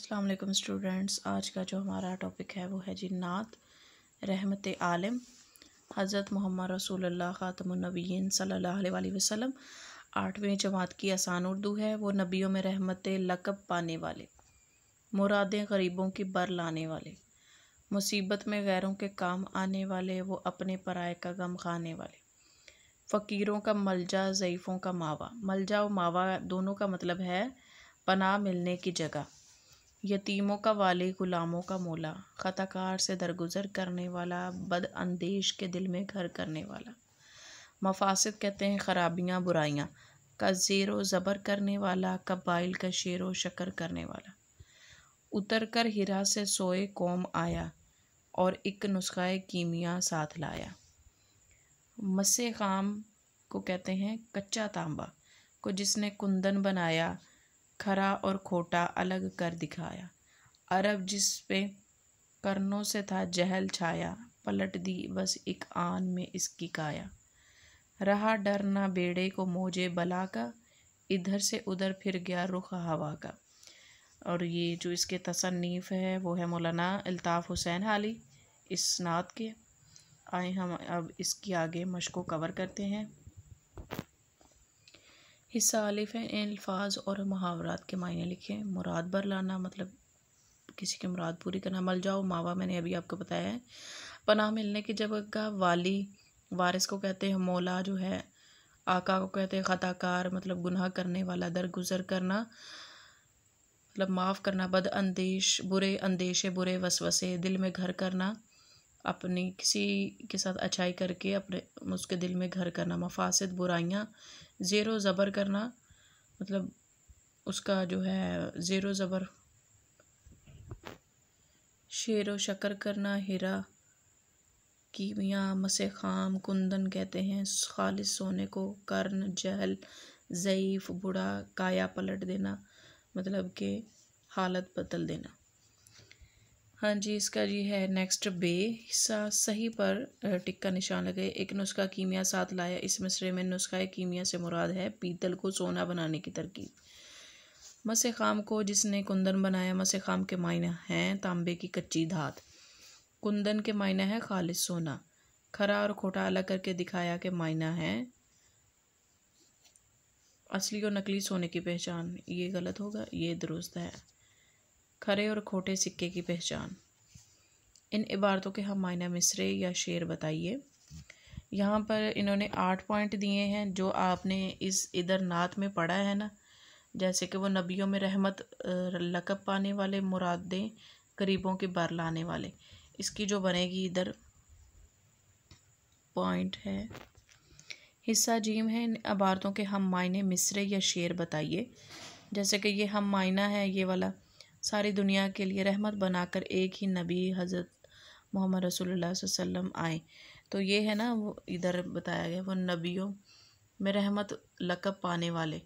अस्सलाम वालेकुम स्टूडेंट्स आज का जो हमारा टॉपिक है वो है जी नात रहमत आलम हज़रत मोहम्मद रसूल ख़ातमनबीन सल्ला वसम आठवीं जमात की आसान उर्दू है वो नबियों में रहमत लकब पाने वाले मुरादें गरीबों की बर लाने वाले मुसीबत में गैरों के काम आने वाले वो अपने पराए का गम खाने वाले फ़कीरों का मलजा ज़यीफ़ों का मावा मलजा और मावा दोनों का मतलब है पनाह मिलने की जगह यतीमों का वाले ग़ुलामों का मोला ख़ताकार से दरगुजर करने वाला बदअंदेश के दिल में घर करने वाला मफासद कहते हैं ख़राबियाँ बुराइयाँ का ज़ेर ज़बर करने वाला कबाइल का शेर व शकर करने वाला उतर कर हिरा से सोए कौम आया और एक नुस्खाए कीमिया साथ लाया मसे खाम को कहते हैं कच्चा तांबा को जिसने कुंदन बनाया खरा और खोटा अलग कर दिखाया अरब जिस पे करनों से था जहल छाया पलट दी बस एक आन में इसकी काया रहा डर ना बेड़े को मोजे बला का इधर से उधर फिर गया रुख हवा का और ये जो इसके तसनीफ़ है वो है मौलाना अल्ताफ़ हुसैन अली इस नात के आए हम अब इसकी आगे मशक़ को कवर करते हैं हिस्सा आलिफ है इन अल्फाज और मुहावरात के मायने लिखे मुराद भर लाना मतलब किसी की मुराद पूरी करना मल जाओ मावा मैंने अभी आपको बताया है पनाह मिलने की जगह वाली वारिस को कहते हैं मौला जो है आका को कहते हैं ख़ताकार मतलब गुनाह करने वाला दरगुजर करना मतलब माफ़ करना बद अंदेश बुरे अंदेशे बुरे वसवसे दिल में घर करना अपने किसी के साथ अच्छाई करके अपने उसके दिल में घर करना मफासद बुराइयाँ ज़ेरो ज़बर करना मतलब उसका जो है ज़ेरो ज़बर शेर व शकर करना हिरा कीमिया मस मसे खाम कुंदन कहते हैं खालिश सोने को कर्न जहल ज़यीफ़ बुरा काया पलट देना मतलब के हालत बदल देना हाँ जी इसका जी है नेक्स्ट बे हिस्सा सही पर टिक का निशान लगे एक नुस्खा कीमिया साथ लाया इस मिसरे में नुस्खा कीमिया से मुराद है पीतल को सोना बनाने की तरकीब मस खाम को जिसने कुंदन बनाया मस खाम के मायने हैं तांबे की कच्ची धात कुंदन के मायने है खालिश सोना खरा और खोटा अलग करके दिखाया के मायना है असली और नकली सोने की पहचान ये गलत होगा ये दुरुस्त है खरे और खोटे सिक्के की पहचान इन इबारतों के हम मायना मिसरे या शेर बताइए यहाँ पर इन्होंने आठ पॉइंट दिए हैं जो आपने इस इधर नात में पढ़ा है ना जैसे कि वो नबियों में रहमत लकब पाने वाले मुरादें गरीबों के बार लाने वाले इसकी जो बनेगी इधर पॉइंट है हिस्सा जीम है इन अबारतों के हम मायने मिसरे या शेर बताइए जैसे कि ये हम मायना है ये वाला सारी दुनिया के लिए रहमत बनाकर एक ही नबी हज़रत मोहम्मद रसूलुल्लाह आए तो ये है ना वो इधर बताया गया वो नबियों में रहमत लकब पाने वाले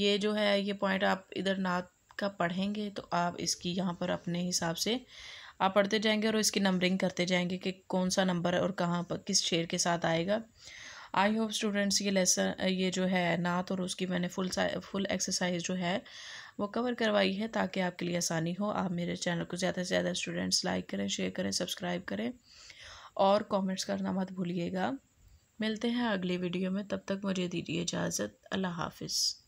ये जो है ये पॉइंट आप इधर नात का पढ़ेंगे तो आप इसकी यहाँ पर अपने हिसाब से आप पढ़ते जाएंगे और इसकी नंबरिंग करते जाएंगे कि कौन सा नंबर और कहाँ पर किस शेर के साथ आएगा आई होप स्टूडेंट्स ये लेसन ये जो है नात और उसकी मैंने फुल फुल एक्सरसाइज जो है वो कवर करवाई है ताकि आपके लिए आसानी हो आप मेरे चैनल को ज़्यादा से ज़्यादा स्टूडेंट्स लाइक करें शेयर करें सब्सक्राइब करें और कमेंट्स करना मत भूलिएगा मिलते हैं अगली वीडियो में तब तक मुझे दीजिए इजाज़त अल्लाह हाफिज़